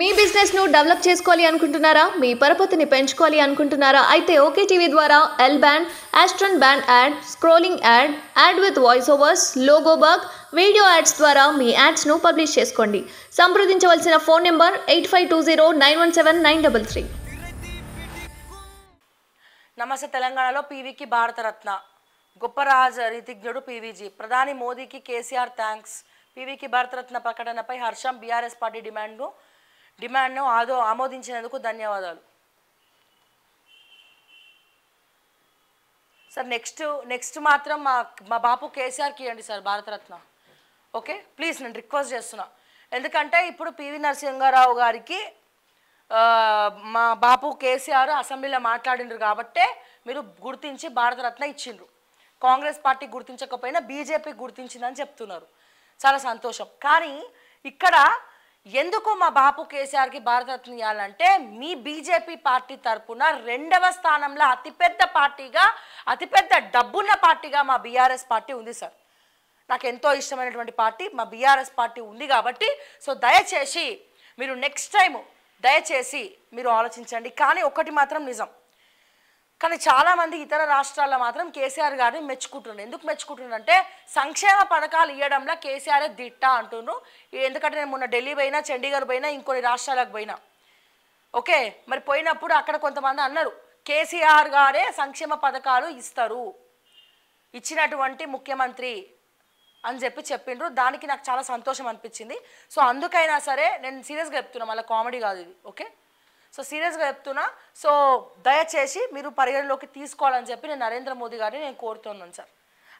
మీ బిజినెస్ను డెవలప్ చేసుకోవాలి అనుకుంటున్నారా మీ పరపతిని పెంచుకోవాలి అనుకుంటున్నారా అయితే ఓకే టీవీ ద్వారా L band Aston band ad scrolling ad ad with voice overs logo video ads ద్వారా మీ యాడ్స్ను పబ్లిష్ చేసుకోండి సంప్రదించవలసిన phone number eight five two zero nine one seven nine double three నమస్తే తెలంగాణలో పీవీకి భారతరత్న గొప్ప రాజ రీతిజ్ఞుడు పీవీజీ ప్రధాని మోదీకి కేసీఆర్ థ్యాంక్స్ పీవీకి భారతరత్న ప్రకటనపై హర్షం బీఆర్ఎస్ పార్టీ డిమాండ్ను డిమాండ్ను ఆదో ఆమోదించినందుకు ధన్యవాదాలు సార్ నెక్స్ట్ నెక్స్ట్ మాత్రం మా మా బాపు కేసీఆర్కి ఇవ్వండి సార్ భారతరత్న ఓకే ప్లీజ్ నేను రిక్వెస్ట్ చేస్తున్నా ఎందుకంటే ఇప్పుడు పివి నరసింహారావు గారికి మా బాపు కేసీఆర్ అసెంబ్లీలో మాట్లాడినరు కాబట్టే మీరు గుర్తించి భారతరత్న ఇచ్చిండ్రు కాంగ్రెస్ పార్టీ గుర్తించకపోయినా బీజేపీ గుర్తించిందని చెప్తున్నారు చాలా సంతోషం కానీ ఇక్కడ ఎందుకు మా బాపు కేసీఆర్కి భారతరత్న ఇవ్వాలంటే మీ బీజేపీ పార్టీ తరఫున రెండవ స్థానంలో అతిపెద్ద పార్టీగా అతిపెద్ద డబ్బున్న పార్టీగా మా బీఆర్ఎస్ పార్టీ ఉంది సార్ నాకు ఎంతో ఇష్టమైనటువంటి పార్టీ మా బీఆర్ఎస్ పార్టీ ఉంది కాబట్టి సో దయచేసి మీరు నెక్స్ట్ టైం దయచేసి మీరు ఆలోచించండి కానీ ఒకటి మాత్రం నిజం కానీ చాలామంది ఇతర రాష్ట్రాల్లో మాత్రం కేసీఆర్ గారిని మెచ్చుకుంటున్నారు ఎందుకు మెచ్చుకుంటున్నారు అంటే సంక్షేమ పథకాలు ఇవ్వడంలో కేసీఆరే దిట్ట అంటున్నారు ఎందుకంటే నేను మొన్న ఢిల్లీ పోయినా చండీగఢ్ పోయినా ఇంకొన్ని రాష్ట్రాలకు పోయినా ఓకే మరి పోయినప్పుడు అక్కడ కొంతమంది అన్నారు కేసీఆర్ గారే సంక్షేమ పథకాలు ఇస్తారు ఇచ్చినటువంటి ముఖ్యమంత్రి అని చెప్పి చెప్పిండ్రు దానికి నాకు చాలా సంతోషం అనిపించింది సో అందుకైనా సరే నేను సీరియస్గా చెప్తున్నా మళ్ళీ కామెడీ కాదు ఇది ఓకే సో సీరియస్గా చెప్తున్నా సో దయచేసి మీరు పరిగణలోకి తీసుకోవాలని చెప్పి నేను నరేంద్ర మోదీ గారిని నేను కోరుతున్నాను సార్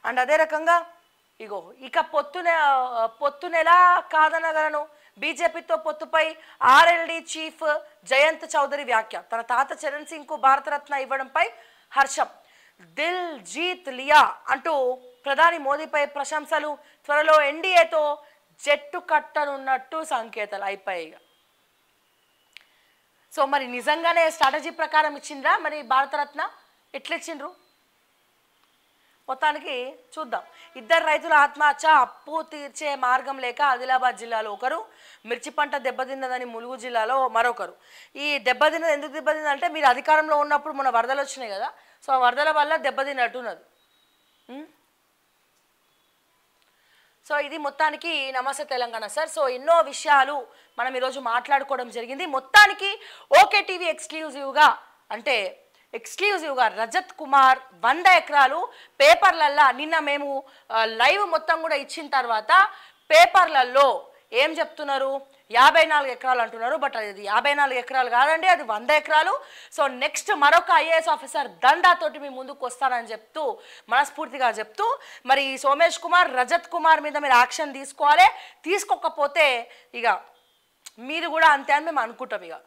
అండ్ అదే రకంగా ఇగో ఇక పొత్తునే పొత్తునెలా కాదనగలను బీజేపీతో పొత్తుపై ఆర్ఎల్డీ చీఫ్ జయంత్ చౌదరి వ్యాఖ్య తన తాత చరణ్ సింగ్కు భారతరత్న ఇవ్వడంపై హర్షం దిల్ జీత్ లియా అంటూ ప్రధాని మోదీపై ప్రశంసలు త్వరలో ఎన్డీఏతో జట్టు కట్టనున్నట్టు సంకేతాలు అయిపోయాయి సో మరి నిజంగానే స్ట్రాటజీ ప్రకారం ఇచ్చిండ్రా మరి భారతరత్న ఎట్లిచ్చిండ్రు మొత్తానికి చూద్దాం ఇద్దరు రైతుల ఆత్మహత్య అప్పు తీర్చే మార్గం లేక ఆదిలాబాద్ జిల్లాలో ఒకరు మిర్చి పంట దెబ్బతిన్నదని ములుగు జిల్లాలో మరొకరు ఈ దెబ్బతిన్నది ఎందుకు దెబ్బతింది అంటే మీరు అధికారంలో ఉన్నప్పుడు మన వరదలు వచ్చినాయి కదా సో ఆ వరదల వల్ల దెబ్బతిన్నట్టున్నది సో ఇది మొత్తానికి నమస్తే తెలంగాణ సార్ సో ఎన్నో విషయాలు మనం ఈరోజు మాట్లాడుకోవడం జరిగింది మొత్తానికి ఓకే టీవీ ఎక్స్క్లూజివ్గా అంటే ఎక్స్క్లూజివ్గా రజత్ కుమార్ వంద ఎకరాలు పేపర్లల్లో నిన్న మేము లైవ్ మొత్తం కూడా ఇచ్చిన తర్వాత పేపర్లలో ఏం చెప్తున్నారు యాభై నాలుగు ఎకరాలు అంటున్నారు బట్ అది యాభై నాలుగు ఎకరాలు కాదండి అది వంద ఎకరాలు సో నెక్స్ట్ మరొక ఐఏఎస్ ఆఫీసర్ దండాతోటి మీ ముందుకు వస్తానని చెప్తూ మనస్ఫూర్తిగా చెప్తూ మరి సోమేష్ కుమార్ రజత్ కుమార్ మీద మీరు యాక్షన్ తీసుకోవాలి తీసుకోకపోతే ఇక మీరు కూడా అంతే అని మేము అనుకుంటాం ఇక